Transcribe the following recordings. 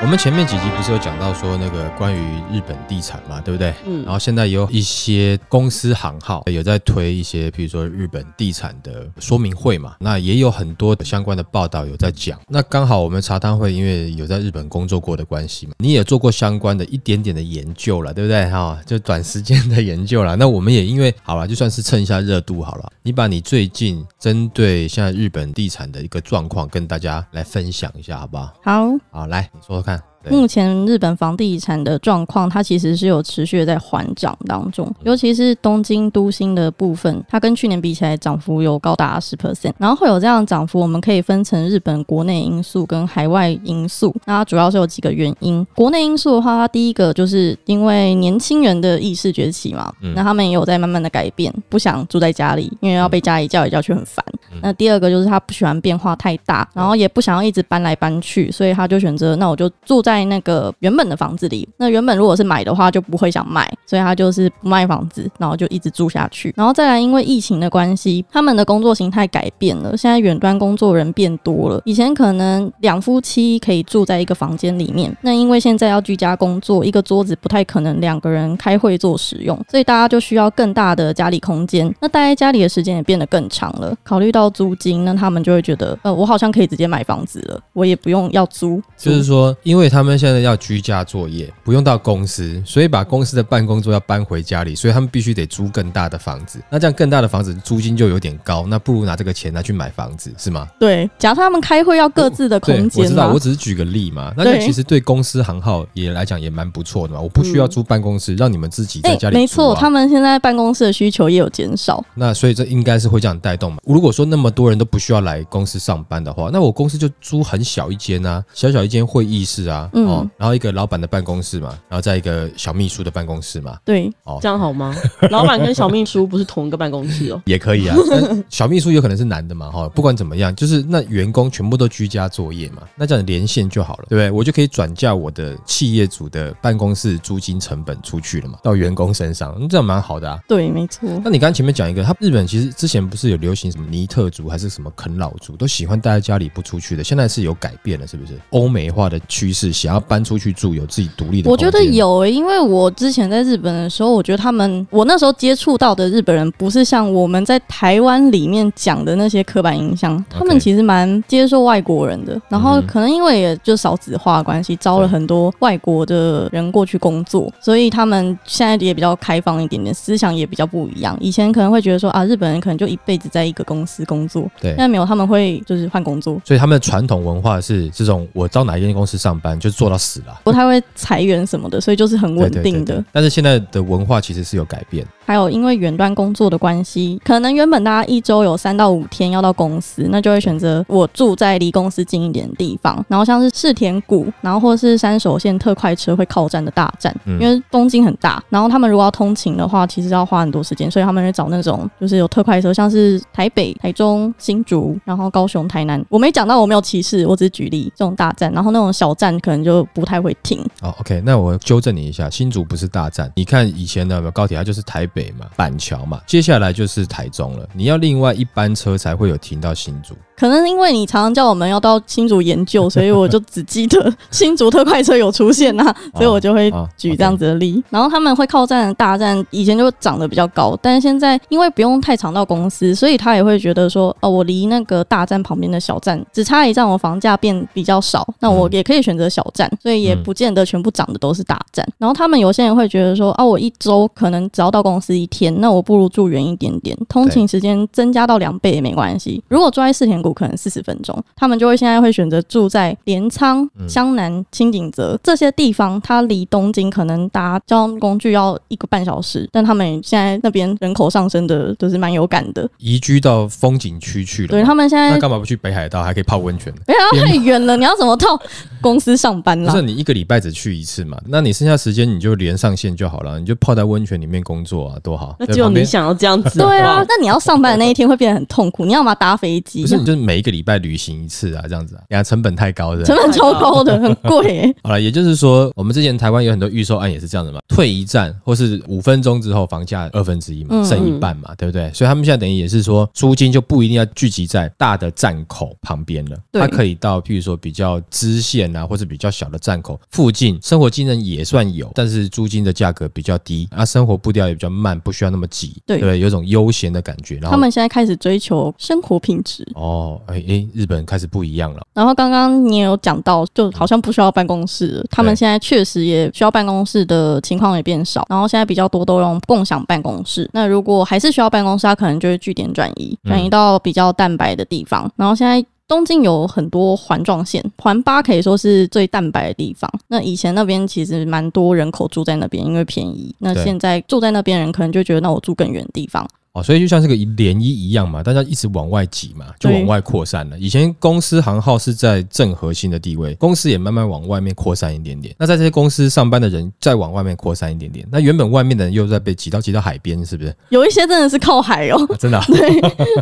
我们前面几集不是有讲到说那个关于日本地产嘛，对不对？嗯。然后现在有一些公司行号有在推一些，比如说日本地产的说明会嘛。那也有很多相关的报道有在讲。那刚好我们茶汤会因为有在日本工作过的关系嘛，你也做过相关的一点点的研究了，对不对？哈，就短时间的研究了。那我们也因为好了，就算是蹭一下热度好了。你把你最近针对现在日本地产的一个状况跟大家来分享一下，好不好？好。好，来你说。看。目前日本房地产的状况，它其实是有持续的在缓涨当中，尤其是东京都心的部分，它跟去年比起来涨幅有高达十 percent。然后会有这样的涨幅，我们可以分成日本国内因素跟海外因素。那它主要是有几个原因。国内因素的话，它第一个就是因为年轻人的意识崛起嘛，嗯、那他们也有在慢慢的改变，不想住在家里，因为要被家里叫一叫去很烦。那第二个就是他不喜欢变化太大，然后也不想要一直搬来搬去，所以他就选择那我就住。在那个原本的房子里，那原本如果是买的话，就不会想卖，所以他就是不卖房子，然后就一直住下去。然后再来，因为疫情的关系，他们的工作形态改变了，现在远端工作人变多了。以前可能两夫妻可以住在一个房间里面，那因为现在要居家工作，一个桌子不太可能两个人开会做使用，所以大家就需要更大的家里空间。那待在家里的时间也变得更长了。考虑到租金，那他们就会觉得，呃，我好像可以直接买房子了，我也不用要租。就是说，因为他。他们现在要居家作业，不用到公司，所以把公司的办公桌要搬回家里，所以他们必须得租更大的房子。那这样更大的房子租金就有点高，那不如拿这个钱拿去买房子，是吗？对，假设他们开会要各自的空间，我知道，我只是举个例嘛。那其实对公司行号也来讲也蛮不错的嘛，我不需要租办公室，让你们自己在家里。没错，他们现在办公室的需求也有减少。那所以这应该是会这样带动嘛？如果说那么多人都不需要来公司上班的话，那我公司就租很小一间啊，小小一间会议室啊。嗯，然后一个老板的办公室嘛，然后在一个小秘书的办公室嘛，对，哦，这样好吗？老板跟小秘书不是同一个办公室哦，也可以啊。小秘书有可能是男的嘛，哈，不管怎么样，就是那员工全部都居家作业嘛，那这样连线就好了，对不对？我就可以转嫁我的企业主的办公室租金成本出去了嘛，到员工身上，这样蛮好的啊。对，没错。那你刚刚前面讲一个，他日本其实之前不是有流行什么尼特族还是什么啃老族，都喜欢待在家里不出去的，现在是有改变了，是不是？欧美化的趋势。想要搬出去住，有自己独立的。我觉得有，因为我之前在日本的时候，我觉得他们，我那时候接触到的日本人，不是像我们在台湾里面讲的那些刻板印象，他们其实蛮接受外国人的。然后可能因为也就少子化关系，招了很多外国的人过去工作，所以他们现在也比较开放一点点，思想也比较不一样。以前可能会觉得说啊，日本人可能就一辈子在一个公司工作，对，现在没有，他们会就是换工作。所以他们的传统文化是这种，我招哪一间公司上班就。做到死了。不太会裁员什么的，所以就是很稳定的。但是现在的文化其实是有改变。还有因为远端工作的关系，可能原本大家一周有三到五天要到公司，那就会选择我住在离公司近一点的地方。然后像是赤田谷，然后或是山手线特快车会靠站的大站，因为东京很大，然后他们如果要通勤的话，其实要花很多时间，所以他们会找那种就是有特快车，像是台北、台中、新竹，然后高雄、台南。我没讲到我没有歧视，我只是举例这种大站，然后那种小站可能就不太会停。哦，OK，那我纠正你一下，新竹不是大站。你看以前的高铁，它就是台。北嘛，板桥嘛，接下来就是台中了。你要另外一班车才会有停到新竹。可能因为你常常叫我们要到新竹研究，所以我就只记得 新竹特快车有出现呐，所以我就会举这样子的例。然后他们会靠站的大站以前就涨得比较高，但是现在因为不用太长到公司，所以他也会觉得说，哦，我离那个大站旁边的小站只差一站，我房价变比较少，那我也可以选择小站，所以也不见得全部涨的都是大站。然后他们有些人会觉得说，哦，我一周可能只要到公司。十一天，那我不如住远一点点，通勤时间增加到两倍也没关系。如果住在四田谷，可能四十分钟，他们就会现在会选择住在镰仓、湘南、青井泽这些地方，它离东京可能搭交通工具要一个半小时。但他们现在那边人口上升的都是蛮有感的，移居到风景区去了。对他们现在，那干嘛不去北海道，还可以泡温泉哎呀，太远了，你要怎么套？公司上班了。不是你一个礼拜只去一次嘛？那你剩下时间你就连上线就好了，你就泡在温泉里面工作啊，多好！那就你想要这样子，对啊。那你要上班的那一天会变得很痛苦，你要么搭飞机不是？你就是每一个礼拜旅行一次啊，这样子啊，你看成本太高的，成本超高的，很贵。好了，也就是说，我们之前台湾有很多预售案也是这样的嘛，退一站或是五分钟之后房价二分之一嘛，剩一半嘛，对不对？所以他们现在等于也是说，租金就不一定要聚集在大的站口旁边了，它可以到譬如说比较支线。啊，或是比较小的站口附近，生活机能也算有，但是租金的价格比较低啊，生活步调也比较慢，不需要那么急，对，有种悠闲的感觉。然后他们现在开始追求生活品质哦，哎哎，日本开始不一样了。然后刚刚你也有讲到，就好像不需要办公室，他们现在确实也需要办公室的情况也变少，然后现在比较多都用共享办公室。那如果还是需要办公室，可能就会据点转移，转移到比较淡白的地方。然后现在。东京有很多环状线，环八可以说是最淡白的地方。那以前那边其实蛮多人口住在那边，因为便宜。那现在住在那边人可能就觉得，那我住更远的地方。所以就像这个涟漪一样嘛，大家一直往外挤嘛，就往外扩散了。以前公司行号是在正核心的地位，公司也慢慢往外面扩散一点点。那在这些公司上班的人再往外面扩散一点点，那原本外面的人又在被挤到挤到海边，是不是？有一些真的是靠海哦，真的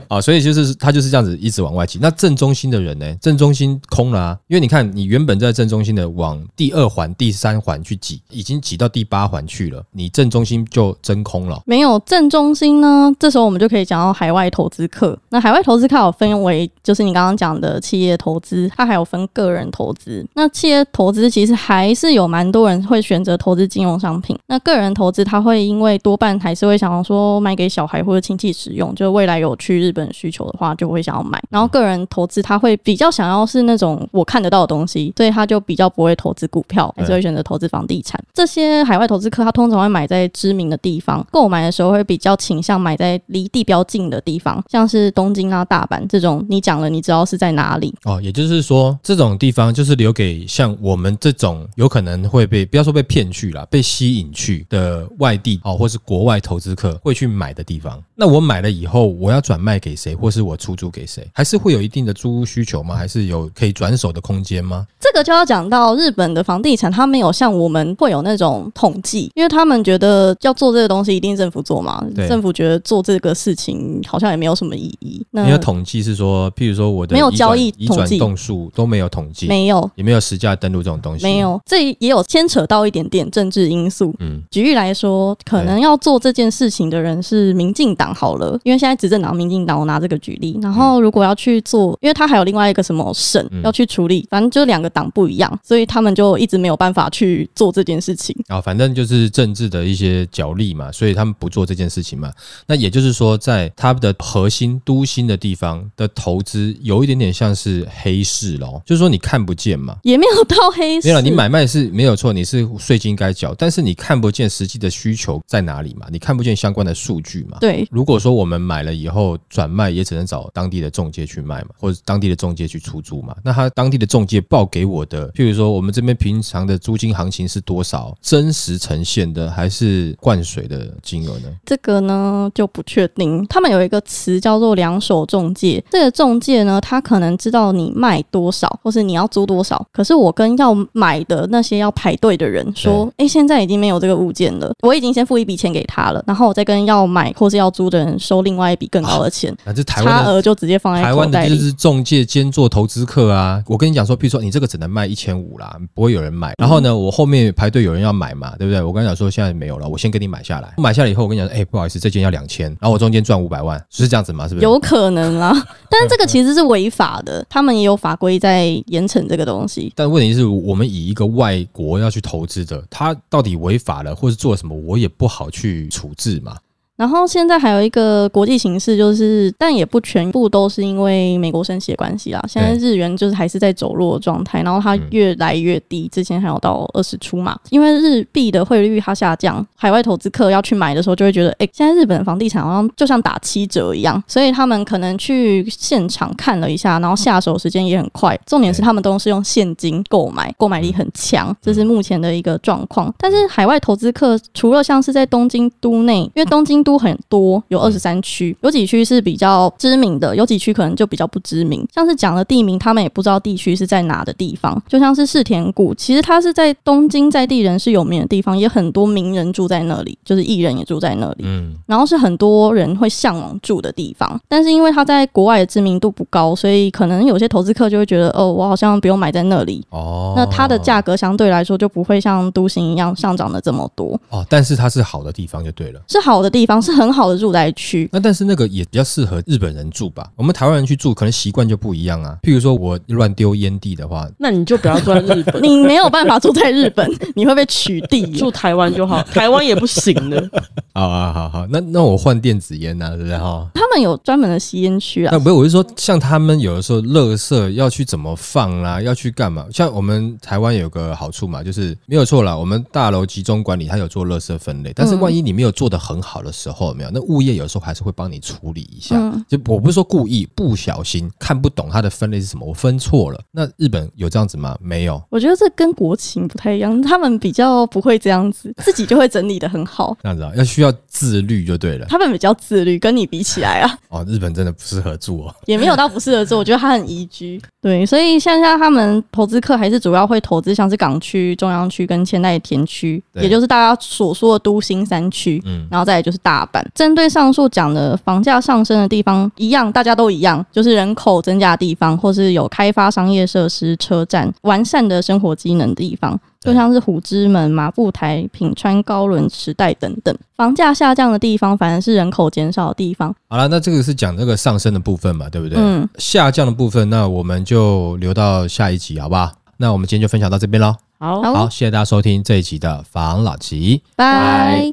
啊。所以就是他就是这样子一直往外挤。那正中心的人呢？正中心空了，因为你看你原本在正中心的往第二环、第三环去挤，已经挤到第八环去了，你正中心就真空了。没有正中心呢？这时候我们就可以讲到海外投资课。那海外投资课有分为。就是你刚刚讲的企业投资，它还有分个人投资。那企业投资其实还是有蛮多人会选择投资金融商品。那个人投资他会因为多半还是会想要说买给小孩或者亲戚使用，就未来有去日本需求的话就会想要买。然后个人投资他会比较想要是那种我看得到的东西，所以他就比较不会投资股票，还是会选择投资房地产。这些海外投资客他通常会买在知名的地方，购买的时候会比较倾向买在离地标近的地方，像是东京啊、大阪这种你讲。了，你知道是在哪里哦？也就是说，这种地方就是留给像我们这种有可能会被不要说被骗去了，被吸引去的外地哦，或是国外投资客会去买的地方。那我买了以后，我要转卖给谁，或是我出租给谁，还是会有一定的租屋需求吗？还是有可以转手的空间吗？这个就要讲到日本的房地产，他没有像我们会有那种统计，因为他们觉得要做这个东西，一定政府做嘛。政府觉得做这个事情好像也没有什么意义。那因为统计是说，譬如。比如说我的没有交易统计，动数都没有统计，没有也没有实价登录这种东西，没有。这也有牵扯到一点点政治因素。嗯，举例来说，可能要做这件事情的人是民进党好了，因为现在执政党民进党，我拿这个举例。然后如果要去做，因为他还有另外一个什么省要去处理，反正就两个党不一样，所以他们就一直没有办法去做这件事情啊。反正就是政治的一些角力嘛，所以他们不做这件事情嘛。那也就是说，在他们的核心都心的地方的投资。有一点点像是黑市咯，就是说你看不见嘛，也没有到黑市。没有，你买卖是没有错，你是税金该缴，但是你看不见实际的需求在哪里嘛？你看不见相关的数据嘛？对。如果说我们买了以后转卖，也只能找当地的中介去卖嘛，或者当地的中介去出租嘛。那他当地的中介报给我的，譬如说我们这边平常的租金行情是多少？真实呈现的还是灌水的金额呢？这个呢就不确定。他们有一个词叫做两手中介，这个中。界呢，他可能知道你卖多少，或是你要租多少。可是我跟要买的那些要排队的人说，哎，现在已经没有这个物件了，我已经先付一笔钱给他了，然后我再跟要买或是要租的人收另外一笔更高的钱。差额就直接放在台湾的就是中介兼做投资客啊。我跟你讲说，譬如说你这个只能卖一千五啦，不会有人买。然后呢，我后面排队有人要买嘛，对不对？我跟你讲说，现在没有了，我先跟你买下来。买下来以后，我跟你讲说，哎，不好意思，这件要两千。然后我中间赚五百万，是这样子吗？是不是？有可能啦，但是这个。其实是违法的，他们也有法规在严惩这个东西。但问题是我们以一个外国要去投资的，他到底违法了或是做什么，我也不好去处置嘛。然后现在还有一个国际形势，就是但也不全部都是因为美国升息的关系啊。现在日元就是还是在走弱状态，然后它越来越低，之前还有到二十出嘛。因为日币的汇率它下降，海外投资客要去买的时候就会觉得，哎，现在日本的房地产好像就像打七折一样，所以他们可能去现场看了一下，然后下手时间也很快。重点是他们都是用现金购买，购买力很强，这是目前的一个状况。但是海外投资客除了像是在东京都内，因为东京。都很多，有二十三区，有几区是比较知名的，有几区可能就比较不知名。像是讲的地名，他们也不知道地区是在哪的地方。就像是世田谷，其实它是在东京在地人是有名的地方，也很多名人住在那里，就是艺人也住在那里。嗯，然后是很多人会向往住的地方，但是因为他在国外的知名度不高，所以可能有些投资客就会觉得，哦，我好像不用买在那里。哦，那它的价格相对来说就不会像都心一样上涨的这么多。哦，但是它是好的地方就对了，是好的地方。是很好的住宅区，那但是那个也比较适合日本人住吧？我们台湾人去住，可能习惯就不一样啊。譬如说我乱丢烟蒂的话，那你就不要住日本，你没有办法住在日本，你会被取缔。住台湾就好，台湾也不行的。好啊，好好，那那我换电子烟呐，然不哈？他们有专门的吸烟区啊。那不是我是说，像他们有的时候，垃圾要去怎么放啦，要去干嘛？像我们台湾有个好处嘛，就是没有错啦，我们大楼集中管理，它有做垃圾分类。但是万一你没有做的很好的时，时候有没有？那物业有时候还是会帮你处理一下。就我不是说故意，不小心看不懂它的分类是什么，我分错了。那日本有这样子吗？没有。我觉得这跟国情不太一样，他们比较不会这样子，自己就会整理的很好。这样子啊，要需要自律就对了。他们比较自律，跟你比起来啊，哦，日本真的不适合住哦，也没有到不适合住。我觉得他很宜居。对，所以像像他们投资客还是主要会投资，像是港区、中央区跟千代田区，也就是大家所说的都心三区。嗯，然后再来就是大。大阪针对上述讲的房价上升的地方，一样大家都一样，就是人口增加的地方，或是有开发商业设施、车站完善的生活机能地方，就像是虎之门、马步台、品川、高轮、池袋等等。房价下降的地方，反而是人口减少的地方。好了，那这个是讲这个上升的部分嘛，对不对？嗯。下降的部分，那我们就留到下一集，好不好？那我们今天就分享到这边喽。好，好，谢谢大家收听这一集的房老吉，拜。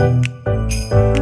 Thank you.